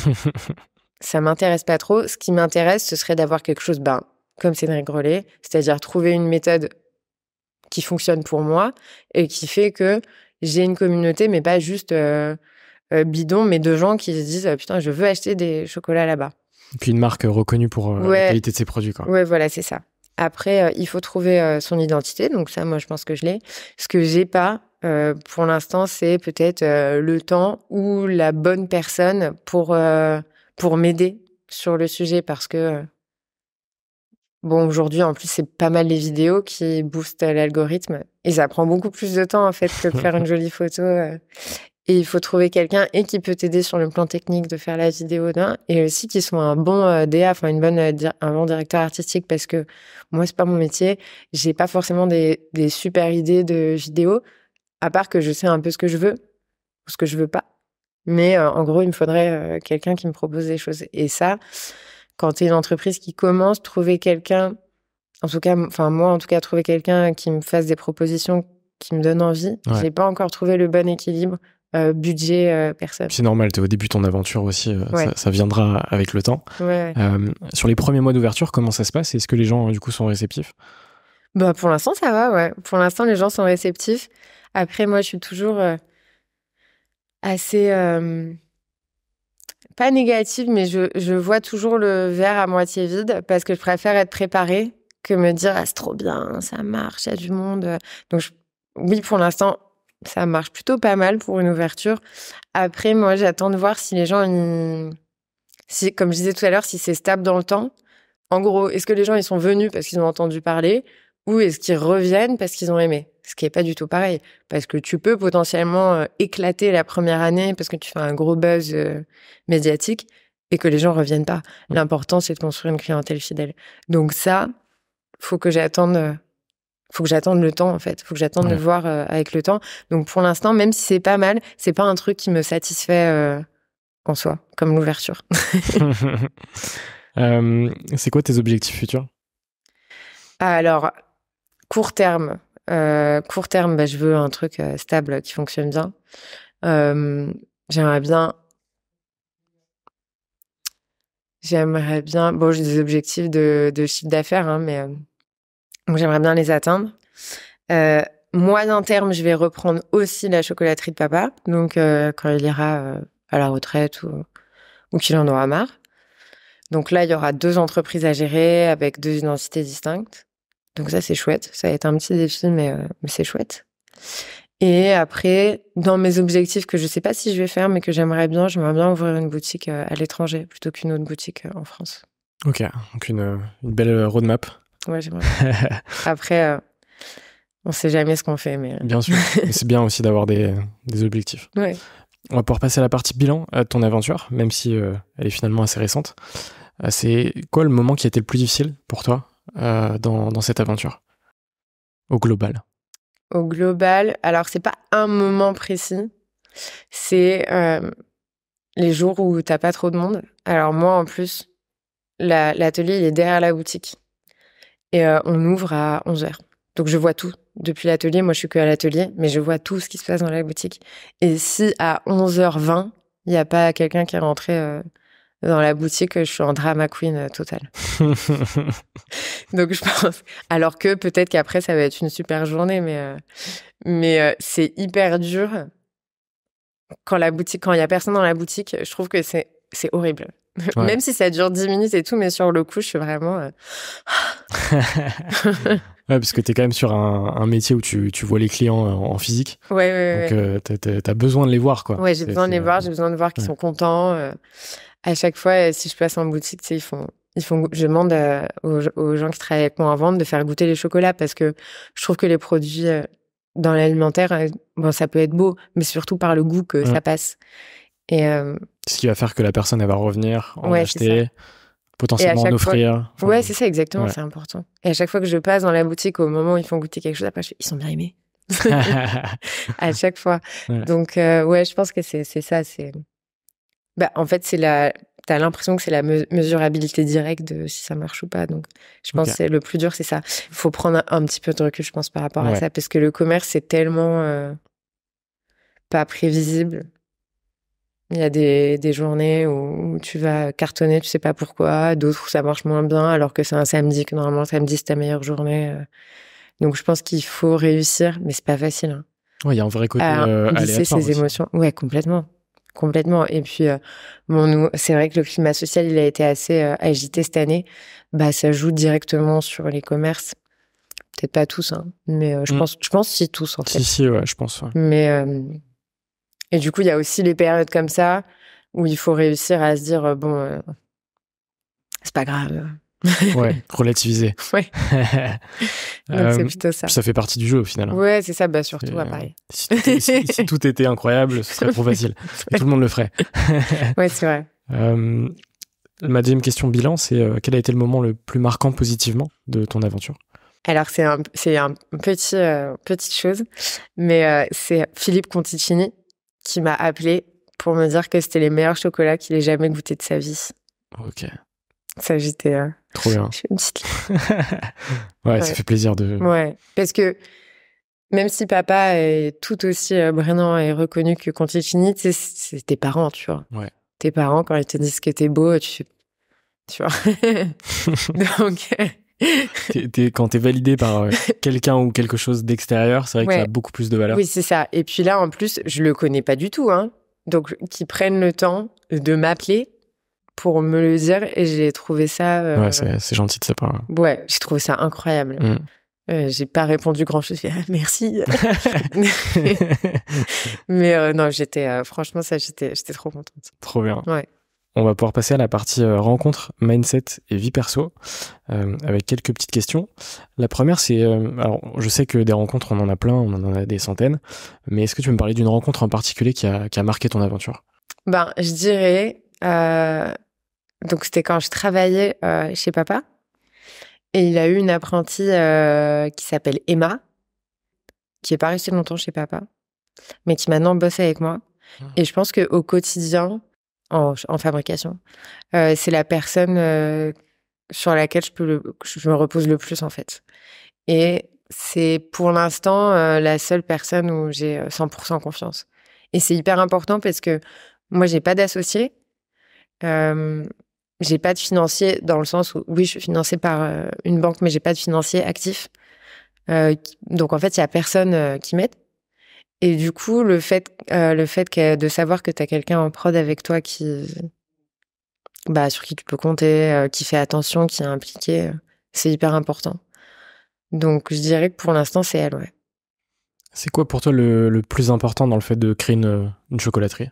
ça m'intéresse pas trop. Ce qui m'intéresse, ce serait d'avoir quelque chose, ben, comme Cédric Relais, c'est-à-dire trouver une méthode qui fonctionne pour moi et qui fait que j'ai une communauté, mais pas juste euh, euh, bidon, mais de gens qui se disent euh, putain, je veux acheter des chocolats là-bas. puis une marque reconnue pour la qualité de ses produits. Quoi. Ouais, voilà, c'est ça. Après, il faut trouver son identité. Donc ça, moi, je pense que je l'ai. Ce que j'ai pas pour l'instant, c'est peut-être le temps ou la bonne personne pour pour m'aider sur le sujet parce que Bon, aujourd'hui, en plus, c'est pas mal les vidéos qui boostent l'algorithme. Et ça prend beaucoup plus de temps, en fait, que de faire une jolie photo. Euh. Et il faut trouver quelqu'un et qui peut t'aider sur le plan technique de faire la vidéo d'un et aussi qui soit un bon euh, DA, enfin une bonne euh, un bon directeur artistique parce que moi c'est pas mon métier, j'ai pas forcément des, des super idées de vidéo à part que je sais un peu ce que je veux ou ce que je veux pas. Mais en gros, il me faudrait quelqu'un qui me propose des choses et ça quand tu es une entreprise qui commence, trouver quelqu'un, en tout cas, enfin moi en tout cas, trouver quelqu'un qui me fasse des propositions qui me donne envie. J'ai pas encore trouvé le bon équilibre euh, budget euh, personne. C'est normal, tu es au début de ton aventure aussi, euh, ça, viendra avec le temps. sur les premiers mois d'ouverture, comment ça se passe Est-ce que les gens du coup sont réceptifs bah, Pour l'instant, ça va, ouais. Pour l'instant, les gens sont réceptifs. Après, moi, je suis toujours assez pas négative, mais je, je vois toujours le verre à moitié vide parce que je préfère être préparée que me dire ah, c'est trop bien, ça marche, il y a du monde. Donc oui, pour l'instant, ça marche plutôt pas mal pour une ouverture. Après, moi, j'attends de voir si les gens, si, comme je disais tout à l'heure, si c'est stable dans le temps. En gros, est-ce que les gens, ils sont venus parce qu'ils ont entendu parler ou est-ce qu'ils reviennent parce qu'ils ont aimé ce qui est pas du tout pareil, parce que tu peux potentiellement euh, éclater la première année parce que tu fais un gros buzz euh, médiatique et que les gens reviennent pas. Mmh. L'important c'est de construire une clientèle fidèle. Donc ça, faut que j'attende, euh, faut que j'attende le temps en fait, faut que j'attende de voir avec le temps. Donc pour l'instant, même si c'est pas mal, c'est pas un truc qui me satisfait en soi, comme l'ouverture. c'est quoi tes objectifs futurs Alors court terme, euh, court terme, bah, je veux un truc euh, stable qui fonctionne bien. Euh, j'aimerais bien. J'aimerais bien. Bon, j'ai des objectifs de, chiffre d'affaires, hein, mais j'aimerais bien les atteindre. moyen terme, je vais reprendre aussi la chocolaterie de papa. Donc, quand il ira à la retraite ou, ou qu'il en aura marre. Donc là, il y aura deux entreprises à gérer avec deux identités distinctes. Donc ça, c'est chouette. Ça a être un petit défi, euh, mais, c'est chouette. Et après, dans mes objectifs que je sais pas si je vais faire, mais que j'aimerais bien, j'aimerais bien ouvrir une boutique euh, à l'étranger plutôt qu'une autre boutique euh, en France. Ok, donc une, belle roadmap. Ouais, j'aimerais. après, on sait jamais ce qu'on fait, mais... Bien sûr, c'est bien aussi d'avoir des, objectifs. On va pouvoir passer à la partie bilan de ton aventure, même si elle est finalement assez récente. C'est quoi le moment qui a été le plus difficile pour toi euh, dans, cette aventure Au global Au global, alors c'est pas un moment précis, c'est euh, les jours où t'as pas trop de monde. Alors moi en plus, l'atelier il est derrière la boutique et euh, on ouvre à 11h. Donc je vois tout depuis l'atelier, moi je suis que à l'atelier, mais je vois tout ce qui se passe dans la boutique. Et si à 11h20, il n'y a pas quelqu'un qui est rentré dans la boutique, je suis en drama queen euh, totale. Donc je pense. Alors que peut-être qu'après ça va être une super journée, mais euh, mais euh, c'est hyper dur quand la boutique, quand il y a personne dans la boutique. Je trouve que c'est c'est horrible. Même si ça dure 10 minutes et tout, mais sur le coup, je suis vraiment. ouais, parce que tu es quand même sur un, métier où tu, tu, vois les clients en physique. Ouais, ouais, Donc, ouais. tu as, besoin de les voir, quoi. Ouais, j'ai besoin de les voir, j'ai besoin de voir qu'ils sont contents à chaque fois, euh, si je passe en boutique, ils font, ils font, je demande euh, aux, gens qui travaillent avec moi en vente de faire goûter les chocolats parce que je trouve que les produits euh, dans l'alimentaire, bon, ça peut être beau, mais surtout par le goût que mmh. ça passe. Et ce qui va faire que la personne va revenir en acheter, potentiellement en offrir. Oui, Ouais, c'est ça exactement, c'est important. Et à chaque fois que je passe dans la boutique, au moment où ils font goûter quelque chose, après je ils sont bien aimés. à chaque fois. Donc ouais, je pense que c'est ça, c'est bah, en fait, c'est la. T'as l'impression que c'est la mesurabilité directe de si ça marche ou pas. Donc, je pense que le plus dur, c'est ça. Il faut prendre un, petit peu de recul, je pense, par rapport à ça, parce que le commerce, c'est tellement euh, pas prévisible. Il y a des, des journées où, tu vas cartonner, tu sais pas pourquoi, d'autres où ça marche moins bien, alors que c'est un samedi, que normalement, samedi, c'est ta meilleure journée. Euh. Donc, je pense qu'il faut réussir, mais c'est pas facile. Hein. il y a un vrai côté à euh, ses émotions. Ouais, complètement complètement. Et puis, euh, c'est vrai que le climat social, il a été assez euh, agité cette année. Bah, ça joue directement sur les commerces. Peut-être pas tous, hein, mais euh, je mm. pense, je pense si tous en fait. Si si, ouais, je pense. Mais et du coup, il y a aussi les périodes comme ça où il faut réussir à se dire bon, c'est pas grave, ouais, relativiser. Ouais. Euh, c'est plutôt ça. Ça fait partie du jeu au final. Hein. Ouais, c'est ça, bah, surtout à euh, Paris. Si tout, était, incroyable, ce serait trop facile. tout le monde le ferait. ouais, c'est vrai. Euh, ma deuxième question bilan, c'est quel a été le moment le plus marquant positivement de ton aventure alors, c'est un, c'est un petit, petite chose, mais c'est Philippe Conticini qui m'a appelé pour me dire que c'était les meilleurs chocolats qu'il ait jamais goûté de sa vie. Ok. Ça, j'étais. Euh, Trop bien. Je une petite... ouais, ça fait plaisir de. Ouais, parce que même si papa est tout aussi euh, brillant et reconnu que quand il finit, c'est tes parents, tu vois. Ouais. Tes parents, quand ils te disent que t'es beau, tu Tu vois. Donc. Euh, quand tu es validé par quelqu'un ou quelque chose d'extérieur, c'est vrai que ça a beaucoup plus de valeur. Oui, c'est ça. Et puis là, en plus, je le connais pas du tout. Hein. Donc, qu'ils prennent le temps de m'appeler pour me le dire et j'ai trouvé ça. Euh, ouais, c'est gentil de sa part. Hein. Ouais, j'ai trouvé ça incroyable. Mm. Euh, j'ai pas répondu grand chose. merci. Mais euh, non, j'étais franchement ça, j'étais j'étais trop contente. Trop bien. Ouais. On va pouvoir passer à la partie rencontre, mindset et vie perso, avec quelques petites questions. La première, c'est, alors je sais que des rencontres, on en a plein, on en a des centaines, mais est-ce que tu peux me parler d'une rencontre en particulier qui a, qui a marqué ton aventure Ben, je dirais donc c'était quand je travaillais euh, chez papa. Et il a eu une apprentie euh, qui s'appelle Emma, qui est pas restée longtemps chez papa, mais qui maintenant bosse avec moi. Ah. Et je pense qu'au quotidien, en, fabrication, euh, c'est la personne sur laquelle je, me repose le plus en fait. Et c'est pour l'instant la seule personne où j'ai 100% confiance. Et c'est hyper important parce que moi, j'ai pas d'associé. J'ai pas de financier dans le sens où, oui, je suis financée par euh, une banque, mais j'ai pas de financier actif. Euh, donc en fait, il y a personne euh, qui m'aide. Et du coup, le fait, le fait que, de savoir que tu as quelqu'un en prod avec toi qui, bah, sur qui tu peux compter, qui fait attention, qui est impliqué, c'est hyper important. Donc je dirais que pour l'instant, c'est elle, ouais. C'est quoi pour toi le, le, plus important dans le fait de créer une, une chocolaterie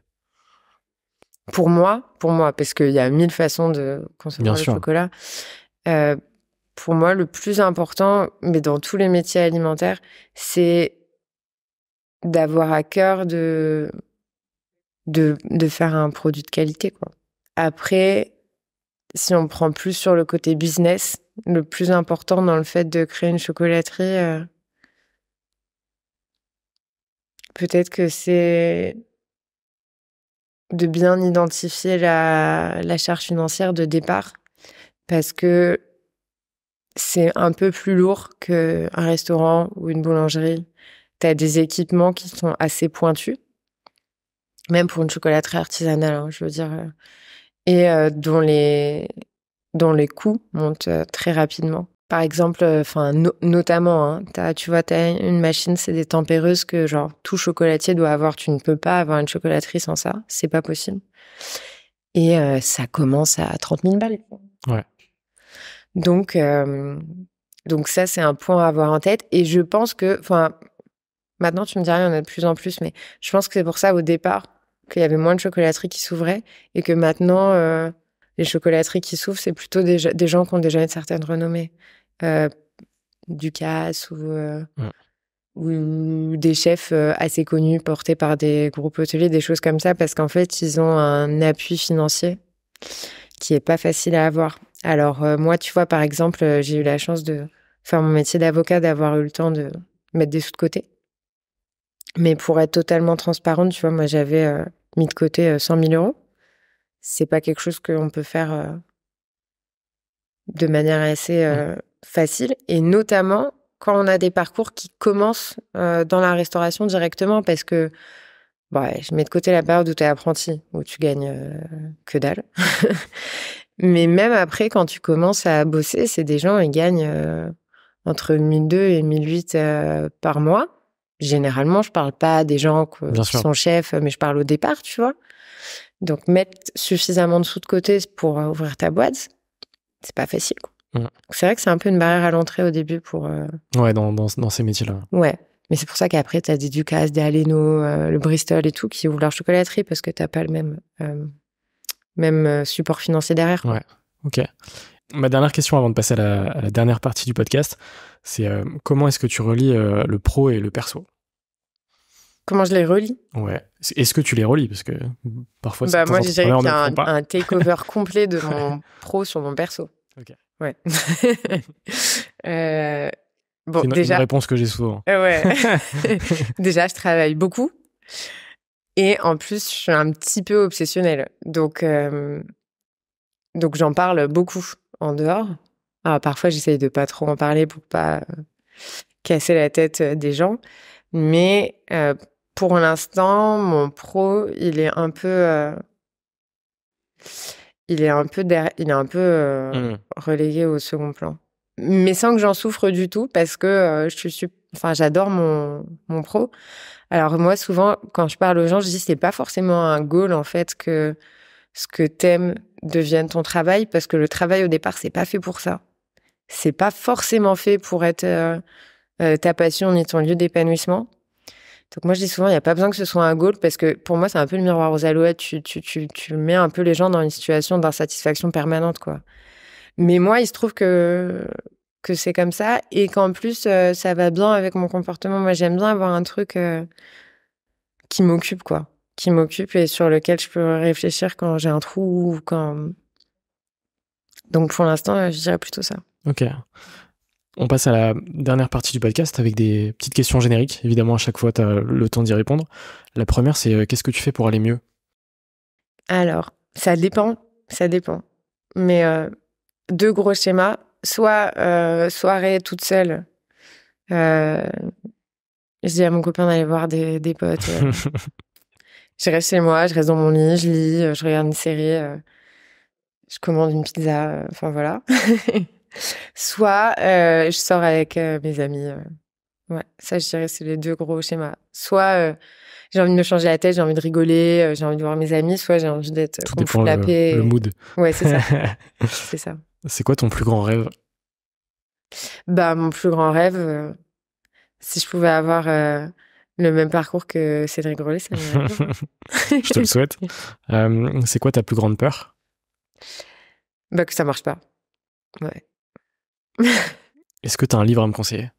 pour moi, pour moi, parce qu'il y a mille façons de consommer le chocolat. Euh, pour moi, le plus important, mais dans tous les métiers alimentaires, c'est d'avoir à cœur de, de, de faire un produit de qualité. Quoi. Après, si on prend plus sur le côté business, le plus important dans le fait de créer une chocolaterie, euh, peut-être que c'est de bien identifier la, charge financière de départ parce que c'est un peu plus lourd qu'un restaurant ou une boulangerie. Tu as des équipements qui sont assez pointus, même pour une chocolaterie artisanale, hein, je veux dire, euh, et euh, dont, les, dont les coûts montent euh, très rapidement. Par exemple, euh, enfin, notamment, hein, tu vois, tu vois, as une machine, c'est des tempéreuses que, genre, tout chocolatier doit avoir. Tu ne peux pas avoir une chocolaterie sans ça. C'est pas possible. Et euh, ça commence à 30 000 balles. Ouais. Donc, euh, donc ça, c'est un point à avoir en tête. Et je pense que, enfin, maintenant, tu me diras, il y en a de plus en plus, mais je pense que c'est pour ça, au départ, qu'il y avait moins de chocolateries qui s'ouvraient et que maintenant, les chocolateries qui s'ouvrent, c'est plutôt des, gens qui ont déjà une certaine renommée. Euh, du euh, ou, ou, des chefs euh, assez connus portés par des groupes hôteliers, des choses comme ça, parce qu'en fait, ils ont un appui financier qui est pas facile à avoir. Alors moi, tu vois, par exemple, j'ai eu la chance de faire mon métier d'avocat, d'avoir eu le temps de mettre des sous de côté. Mais pour être totalement transparente, tu vois, moi, j'avais mis de côté 100 000 euros. C'est pas quelque chose qu'on peut faire de manière assez facile, et notamment quand on a des parcours qui commencent euh, dans la restauration directement, parce que bah, je mets de côté la période où tu es apprenti, où tu gagnes euh, que dalle. Mais même après, quand tu commences à bosser, c'est des gens, qui gagnent euh, entre entre 1002 et 1008 par mois. Généralement, je parle pas des gens qui sont chefs, mais je parle au départ, tu vois. Donc, mettre suffisamment de sous de côté pour ouvrir ta boîte, c'est pas facile. Quoi. C'est vrai que c'est un peu une barrière à l'entrée au début pour. Euh, ouais, dans, dans, ces métiers-là. Ouais. Mais c'est pour ça qu'après, tu as des Ducasse, des Aleno, euh, le Bristol et tout qui ouvrent leur chocolaterie parce que tu pas le même, euh, même support financier derrière. Ouais, ok. Ma dernière question avant de passer à la, dernière partie du podcast, c'est comment est-ce que tu relis le pro et le perso Comment je les relis Ouais. Est-ce que tu les relis Parce que parfois, bah, moi, je dirais qu'il y a un, un takeover complet de mon pro sur mon perso. Ok. Ouais. euh, une, réponse que j'ai souvent. Ah ouais. déjà, je travaille beaucoup. Et en plus, je suis un petit peu obsessionnelle. Donc, euh, donc j'en parle beaucoup en dehors. Alors, parfois, j'essaye de pas trop en parler pour pas euh, casser la tête euh, des gens. Mais pour l'instant, mon pro, il est un peu il est un peu, il est un peu euh, mmh. relégué au second plan. Mais sans que j'en souffre du tout, parce que euh, je suis, enfin, j'adore mon, pro. Alors moi, souvent, quand je parle aux gens, je dis c'est pas forcément un goal en fait que ce que t'aimes devienne ton travail, parce que le travail au départ, c'est pas fait pour ça. C'est pas forcément fait pour être euh, ta passion ni ton lieu d'épanouissement. Donc moi, je dis souvent, il n'y a pas besoin que ce soit un goal parce que pour moi, c'est un peu le miroir aux alouettes. Tu, tu, tu, tu mets un peu les gens dans une situation d'insatisfaction permanente, quoi. Mais moi, il se trouve que que c'est comme ça et qu'en plus, euh, ça va bien avec mon comportement. Moi, j'aime bien avoir un truc euh, qui m'occupe, quoi. Qui m'occupe et sur lequel je peux réfléchir quand j'ai un trou ou quand... Donc pour l'instant, euh, je dirais plutôt ça. Ok. On passe à la dernière partie du podcast avec des petites questions génériques. Évidemment, à chaque fois, tu as le temps d'y répondre. La première, c'est euh, qu'est-ce que tu fais pour aller mieux Alors, ça dépend, ça dépend. Mais euh, deux gros schémas, soit euh, soirée toute seule. je dis à mon copain d'aller voir des, des potes. je reste chez moi, je reste dans mon lit, je lis, je regarde une série, je commande une pizza, enfin voilà. soit euh, je sors avec euh, mes amis. Euh, ça, je dirais, c'est les deux gros schémas. Soit j'ai envie de me changer la tête, j'ai envie de rigoler, j'ai envie de voir mes amis, soit j'ai envie d'être. Tout le, mood. Ouais, c'est ça. c'est ça. C'est quoi ton plus grand rêve Bah, mon plus grand rêve, si je pouvais avoir le même parcours que Cédric Grolet, ça Je te le souhaite. c'est quoi ta plus grande peur Bah, que ça marche pas. Ouais. Est-ce que tu as un livre à me conseiller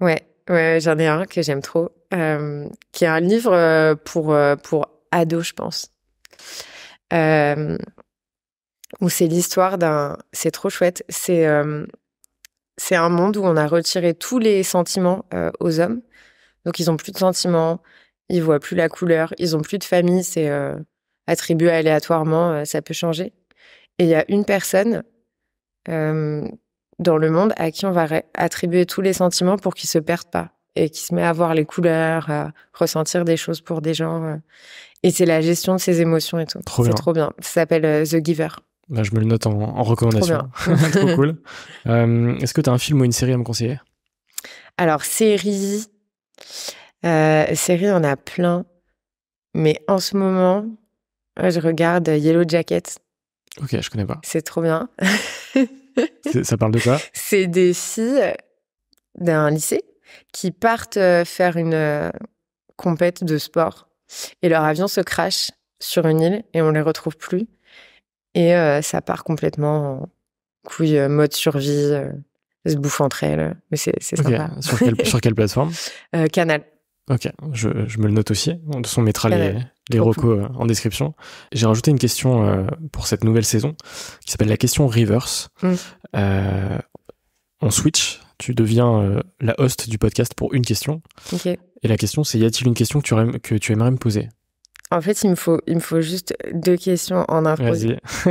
Ouais, ouais j'en ai un que j'aime trop, euh, qui est un livre euh, pour, euh, pour ados, je pense. où c'est l'histoire d'un. C'est trop chouette. C'est un monde où on a retiré tous les sentiments aux hommes. Donc ils ont plus de sentiments, ils voient plus la couleur, ils ont plus de famille. C'est attribué aléatoirement, ça peut changer. Et il y a une personne euh, dans le monde à qui on va attribuer tous les sentiments pour qu'ils se perdent pas et qui se met à voir les couleurs, à ressentir des choses pour des gens. Euh, et c'est la gestion de ses émotions et tout. C'est trop bien. Ça s'appelle euh, The Giver. je me le note en, recommandation. Trop, cool. Est-ce que tu as un film ou une série à me conseiller Alors, série. série, on a plein. Mais en ce moment, je regarde Yellow Jacket Ok, je connais pas. C'est trop bien. ça parle de quoi C'est des filles d'un lycée qui partent euh, faire une euh, compète de sport et leur avion se crache sur une île et on les retrouve plus et euh, ça part complètement en couille mode survie se bouffe entre elles mais c'est sympa sur, quelle, plateforme Canal ok je, je, me le note aussi de son façon les les recos euh, en description. J'ai rajouté une question euh, pour cette nouvelle saison qui s'appelle la question reverse. Hmm. Euh, on switch, tu deviens la host du podcast pour une question. Et la question, c'est y a-t-il une question que tu, aimerais, me poser En fait, il me faut, il me faut juste deux questions en un Vas-y,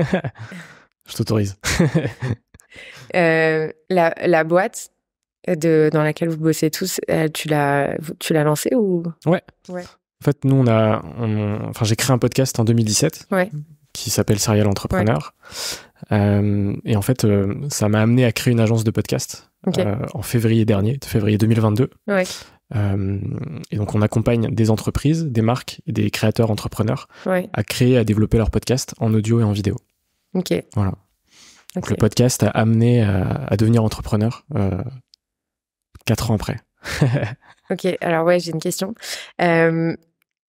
je t'autorise. la, la boîte, de, dans laquelle vous bossez tous, tu l'as, tu l'as ou Ouais. ouais. En fait, nous, on a. enfin, j'ai créé un podcast en 2017 qui s'appelle Serial Entrepreneur. Euh, et en fait, euh, ça m'a amené à créer une agence de podcast euh, en février dernier, février 2022. et donc, on accompagne des entreprises, des marques et des créateurs entrepreneurs à créer, à développer leur podcast en audio et en vidéo. Ok. Voilà. Donc, le podcast a amené à, devenir entrepreneur quatre ans après. ok, alors ouais, j'ai une question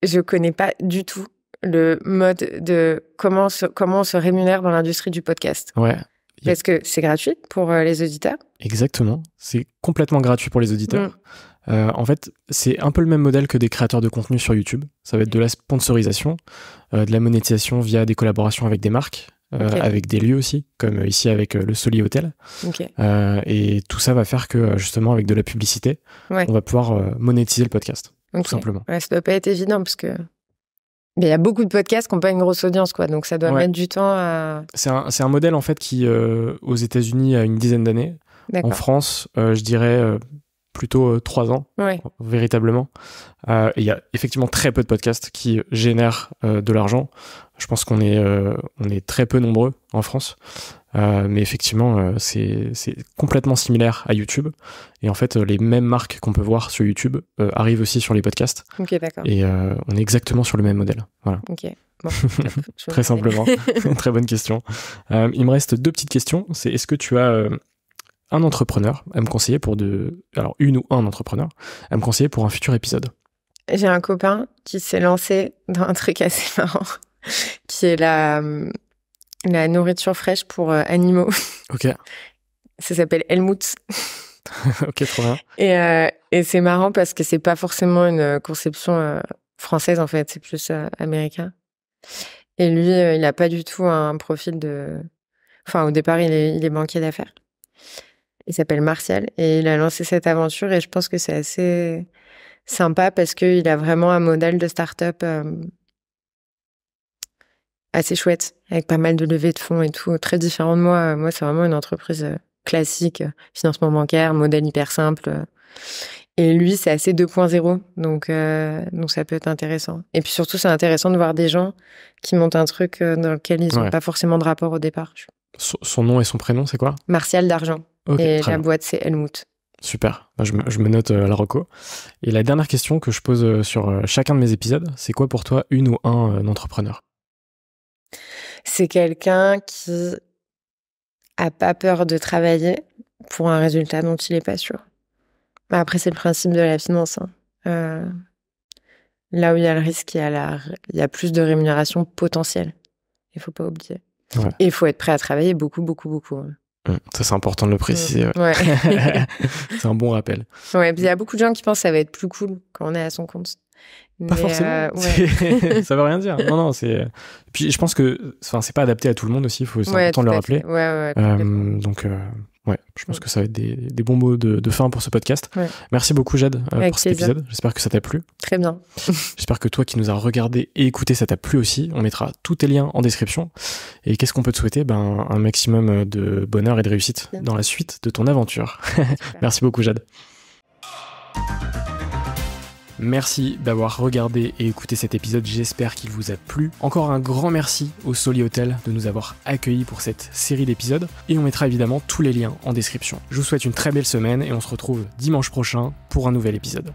je connais pas du tout le mode de comment, comment on se rémunère dans l'industrie du podcast. Ouais. Parce que c'est gratuit pour euh, les auditeurs. Exactement. C'est complètement gratuit pour les auditeurs. Mm. Euh, en fait, c'est un peu le même modèle que des créateurs de contenu sur YouTube. Ça va être de la sponsorisation, euh, de la monétisation via des collaborations avec des marques, avec des lieux aussi, comme ici avec le Soli Hotel. et tout ça va faire que, justement, avec de la publicité, on va pouvoir monétiser le podcast simplement. ça doit pas être évident parce que il y a beaucoup de podcasts qui n'ont pas une grosse audience, quoi. Donc ça doit mettre du temps à. C'est un, modèle en fait qui euh, aux États-Unis a une dizaine d'années. En France, euh, je dirais euh, plutôt trois ans, véritablement. Il y a effectivement très peu de podcasts qui génèrent de l'argent. Je pense qu'on est, on est très peu nombreux en France. Euh, mais effectivement, euh, c'est complètement similaire à YouTube. Et en fait, euh, les mêmes marques qu'on peut voir sur YouTube arrivent aussi sur les podcasts. Ok, d'accord. Et on est exactement sur le même modèle. Voilà. Ok. Très simplement. Très bonne question. il me reste deux petites questions. C'est est-ce que tu as un entrepreneur à me conseiller pour de. Alors, une ou un entrepreneur à me conseiller pour un futur épisode J'ai un copain qui s'est lancé dans un truc assez marrant qui est la hum, la nourriture fraîche pour euh, animaux. Ok. Ça s'appelle Helmut. ok, trop bien. Et, euh, et c'est marrant parce que c'est pas forcément une euh, conception française en fait, c'est plus américain. Et lui, il a pas du tout un profil de. Enfin, au départ, il est, il est banquier d'affaires. Il s'appelle Martial et il a lancé cette aventure et je pense que c'est assez sympa parce qu'il a vraiment un modèle de start-up assez chouette, avec pas mal de levées de fonds et tout, très différent de moi. Moi, c'est vraiment une entreprise euh, classique, euh, financement bancaire, modèle hyper simple. Euh. Et lui, c'est assez 2.0, donc donc ça peut être intéressant. Et puis surtout, c'est intéressant de voir des gens qui montent un truc dans lequel ils n'ont pas forcément de rapport au départ. son nom et son prénom, c'est quoi Martial d'Argent. et la boîte, c'est Helmut. Super, bah, je me, note la reco. Et la dernière question que je pose sur chacun de mes épisodes, c'est quoi pour toi une ou un entrepreneur c'est quelqu'un qui a pas peur de travailler pour un résultat dont il n'est pas sûr. Bah, après, c'est le principe de la finance. Hein. Euh, là où il y a le risque, il y a, il y a plus de rémunération potentielle. Il faut pas oublier. Et il faut être prêt à travailler beaucoup, beaucoup, beaucoup. Hein. Mmh. Ça, c'est important de le préciser. Mmh. c'est un bon rappel. il y a beaucoup de gens qui pensent que ça va être plus cool quand on est à son compte pas forcément. Euh, ça veut rien dire. Non, non, c'est. Puis je pense que, enfin, c'est pas adapté à tout le monde aussi. Il faut c'est de le rappeler. Ouais, euh, donc, euh, ouais, je pense mm. que ça va être des, bons mots de, fin pour ce podcast. Merci beaucoup Jade pour cet épisode. J'espère que ça t'a plu. Très bien. J'espère que toi qui nous as regardé et écouté, ça t'a plu aussi. On mettra tous tes liens en description. Et qu'est-ce qu'on peut te souhaiter Ben, un maximum de bonheur et de réussite dans la suite de ton aventure. Merci beaucoup Jade. Merci d'avoir regardé et écouté cet épisode, j'espère qu'il vous a plu. Encore un grand merci au Soli Hotel de nous avoir accueillis pour cette série d'épisodes et on mettra évidemment tous les liens en description. Je vous souhaite une très belle semaine et on se retrouve dimanche prochain pour un nouvel épisode.